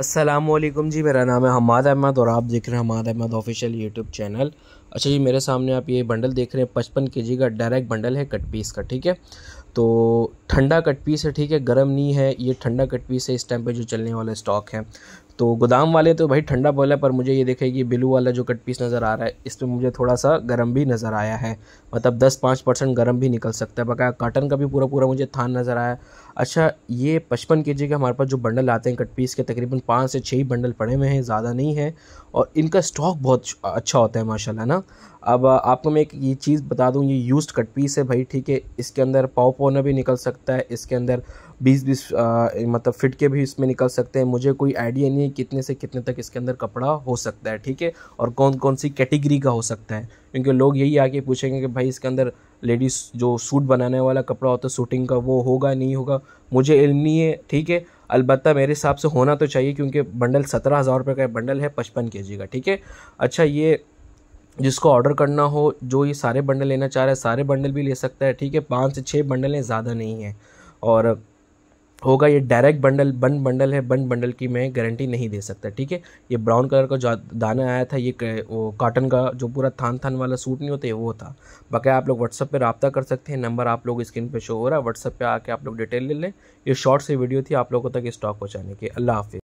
असलम जी मेरा नाम है हमाद अहमद और आप देख रहे हैं Hammad Ahmed official YouTube channel अच्छा जी मेरे सामने आप ये बंडल देख रहे हैं पचपन के जी का डायरेक्ट बंडल है कट पीस का ठीक है तो ठंडा कट पीस है ठीक है गर्म नहीं है ये ठंडा कट पीस है इस टाइम पे जो चलने वाला स्टॉक है तो गोदाम वाले तो भाई ठंडा बोला पर मुझे ये देखे कि ब्लू वाला जो कट पीस नज़र आ रहा है इस पर मुझे थोड़ा सा गर्म भी नज़र आया है मतलब दस पाँच परसेंट गर्म भी निकल सकता है बकाया काटन का भी पूरा पूरा मुझे थान नज़र आया अच्छा ये पचपन के जी के हमारे पास जो बंडल आते हैं कट पीस के तकरीबन पाँच से छः बंडल पड़े हुए हैं ज़्यादा नहीं है और इनका स्टॉक बहुत अच्छा होता है माशाला ना अब आपको मैं एक ये चीज़ बता दूँ ये यूज़ कट पीस है भाई ठीक है इसके अंदर पाव पोना भी निकल सकता है इसके अंदर बीस बीस मतलब फिट के भी इसमें निकल सकते हैं मुझे कोई आइडिया नहीं कितनी कितने से कितने तक इसके अंदर कपड़ा हो सकता है ठीक है और कौन कौन सी कैटेगरी का हो सकता है क्योंकि लोग यही आके पूछेंगे कि भाई इसके अंदर लेडीज़ जो सूट बनाने वाला कपड़ा होता है सूटिंग का वो होगा नहीं होगा मुझे इल्म नहीं है ठीक है अलबत्त मेरे हिसाब से होना तो चाहिए क्योंकि बंडल सत्रह हज़ार रुपये का बंडल है पचपन के जी का ठीक है अच्छा ये जिसको ऑर्डर करना हो जो ये सारे बंडल लेना चाह रहा है सारे बंडल भी ले सकता है ठीक है पाँच से छः बंडलें ज़्यादा नहीं है और होगा ये डायरेक्ट बंडल बंड बंडल है बंड बंडल की मैं गारंटी नहीं दे सकता ठीक है ये ब्राउन कलर का जो दाना आया था ये वो काटन का जो पूरा थान थान वाला सूट नहीं होता है वो था बाकी आप लोग व्हाट्सअप पे रबता कर सकते हैं नंबर आप लोग स्क्रीन पे शो हो रहा है व्हाट्सअप पे आके आप लोग डिटेल ले लें ये शॉर्ट से वीडियो थी आप लोगों तक स्टॉक पहुँचाने की अल्लाह हाफि